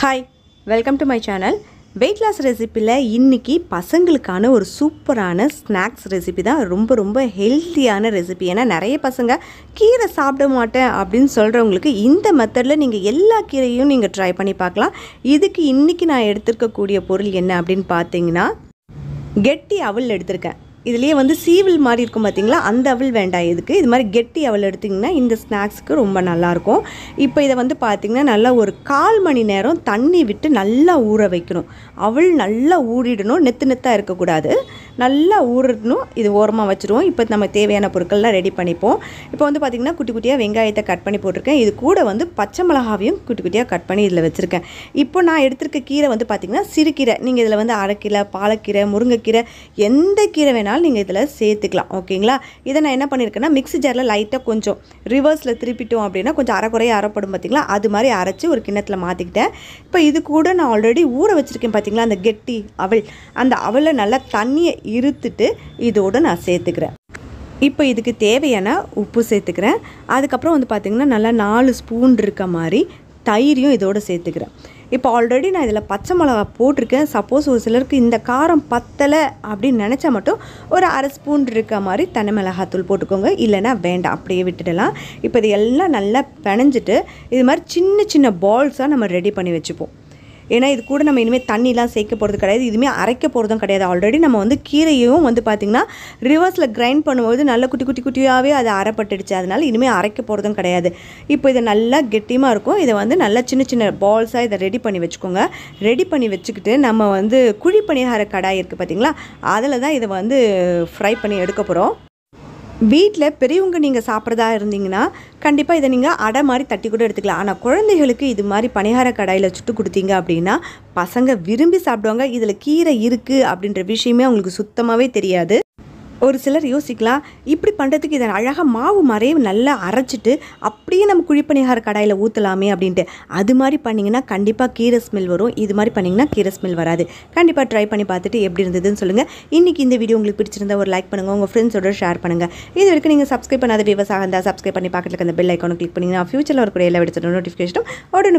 hi welcome to my channel weight loss ரெசிப்பியில் இன்றைக்கி பசங்களுக்கான ஒரு சூப்பரான ஸ்நாக்ஸ் ரெசிபி தான் ரொம்ப ரொம்ப ஹெல்த்தியான ரெசிபி ஏன்னா நிறைய பசங்க கீரை சாப்பிட மாட்டேன் அப்படின்னு சொல்கிறவங்களுக்கு இந்த மெத்தடில் நீங்கள் எல்லா கீரையும் நீங்கள் ட்ரை பண்ணி பார்க்கலாம் இதுக்கு இன்றைக்கி நான் எடுத்துருக்கக்கூடிய பொருள் என்ன அப்படின்னு பார்த்தீங்கன்னா கெட்டி அவள் எடுத்திருக்கேன் இதுலேயே வந்து சீவில் மாதிரி இருக்கும் பார்த்திங்களா அந்த அவள் வேண்டாம் இதுக்கு இது மாதிரி கெட்டி அவள் எடுத்திங்கன்னா இந்த ஸ்நாக்ஸுக்கு ரொம்ப நல்லாயிருக்கும் இப்போ இதை வந்து பார்த்திங்கன்னா நல்லா ஒரு கால் மணி நேரம் தண்ணி விட்டு நல்லா ஊற வைக்கணும் அவள் நல்லா ஊறிடணும் நெத்து நெத்தாக இருக்கக்கூடாது நல்லா ஊறணும் இது ஓரமாக வச்சுருவோம் இப்போ நம்ம தேவையான பொருட்கள்லாம் ரெடி பண்ணிப்போம் இப்போ வந்து பார்த்திங்கன்னா குட்டி குட்டியாக வெங்காயத்தை கட் பண்ணி போட்டிருக்கேன் இது கூட வந்து பச்சை மிளகாவையும் குட்டி குட்டியாக கட் பண்ணி இதில் வச்சுருக்கேன் இப்போ நான் எடுத்திருக்க கீரை வந்து பார்த்திங்கன்னா சிறுகீரை நீங்கள் இதில் வந்து அரைக்கீரை பாலக்கீரை முருங்கைக்கீரை எந்த கீரை வேணாலும் வேணாலும் நீங்கள் இதில் சேர்த்துக்கலாம் ஓகேங்களா இதை நான் என்ன பண்ணியிருக்கேன்னா மிக்ஸி ஜாரில் லைட்டாக கொஞ்சம் ரிவர்ஸில் திருப்பிட்டோம் அப்படின்னா கொஞ்சம் அரைக்குறைய அரைப்படும் பார்த்திங்களா அது மாதிரி அரைச்சி ஒரு கிண்ணத்தில் மாற்றிக்கிட்டேன் இப்போ இது கூட நான் ஆல்ரெடி ஊற வச்சுருக்கேன் பார்த்திங்களா அந்த கெட்டி அவள் அந்த அவளை நல்லா தண்ணியை இருத்துட்டு இதோடு நான் சேர்த்துக்கிறேன் இப்போ இதுக்கு தேவையான உப்பு சேர்த்துக்கிறேன் அதுக்கப்புறம் வந்து பார்த்திங்கன்னா நல்லா நாலு ஸ்பூன் இருக்க மாதிரி தயிரையும் இதோடு சேர்த்துக்கிறேன் இப்போ ஆல்ரெடி நான் இதில் பச்சை மிளகா போட்டிருக்கேன் சப்போஸ் ஒரு சிலருக்கு இந்த காரம் பத்தலை அப்படின்னு நினச்சா மட்டும் ஒரு அரை ஸ்பூன் இருக்க மாதிரி தனி மிளகாத்தூள் போட்டுக்கோங்க இல்லைனா வேண்டாம் அப்படியே விட்டுடலாம் இப்போ இது எல்லாம் நல்லா பிணைஞ்சிட்டு இது மாதிரி சின்ன சின்ன பால்ஸாக நம்ம ரெடி பண்ணி வச்சுப்போம் ஏன்னா இது கூட நம்ம இனிமேல் தண்ணிலாம் சேர்க்க போகிறது கிடையாது இதுவுமே அரைக்க போகிறதும் கிடையாது ஆல்ரெடி நம்ம வந்து கீரையும் வந்து பார்த்திங்கன்னா ரிவர்ஸில் கிரைண்ட் பண்ணும்போது நல்லா குட்டி குட்டி குட்டியாகவே அது அரைப்பட்டுடுச்சு அதனால் இனிமேல் அரைக்க போகிறதும் கிடையாது இப்போ இதை நல்லா கெட்டியமாக இருக்கும் இதை வந்து நல்லா சின்ன சின்ன பால்ஸாக இதை ரெடி பண்ணி வச்சுக்கோங்க ரெடி பண்ணி வச்சுக்கிட்டு நம்ம வந்து குழி பணியார கடாய் இருக்குது பார்த்திங்களா அதில் தான் இதை வந்து ஃப்ரை பண்ணி எடுக்க போகிறோம் வீட்டில் பெரியவங்க நீங்கள் சாப்பிட்றதா இருந்தீங்கன்னா கண்டிப்பாக இதை நீங்கள் அடை மாதிரி தட்டி கூட எடுத்துக்கலாம் ஆனால் குழந்தைகளுக்கு இது மாதிரி பணிகார கடையில் சுட்டு கொடுத்தீங்க அப்படின்னா பசங்க விரும்பி சாப்பிடுவாங்க இதில் கீரை இருக்குது அப்படின்ற விஷயமே அவங்களுக்கு சுத்தமாகவே தெரியாது ஒரு சிலர் யோசிக்கலாம் இப்படி பண்ணுறதுக்கு இதை அழகாக மாவு மாதிரியே நல்லா அரைச்சிட்டு அப்படியே நம்ம குழிப்பணிகார கடாயில் ஊற்றலாமே அப்படின்ட்டு அது மாதிரி பண்ணிங்கன்னா கண்டிப்பாக கீரை ஸ்மெல் வரும் இது மாதிரி பண்ணிங்கன்னா கீரை ஸ்மெல் வராது கண்டிப்பாக ட்ரை பண்ணி பார்த்துட்டு எப்படி இருந்ததுன்னு சொல்லுங்கள் இன்றைக்கி இந்த வீடியோ உங்களுக்கு பிடிச்சிருந்தா ஒரு லைக் பண்ணுங்கள் உங்கள் ஃப்ரெண்ட்ஸோட ஷேர் பண்ணுங்கள் இது வரைக்கும் நீங்கள் சப்ஸ்கிரைப் பண்ணாத விவசாயம் இருந்தால் சப்ஸ்கிரைப் பண்ணி பார்க்கறதுக்கு அந்த பெல் ஐக்கானு கிளிக் பண்ணிங்கன்னா ஃபியூச்சரில் ஒரு கூட எல்லா எடுத்துகிட்டு நோட்டிஃபிகேஷனும் உடனே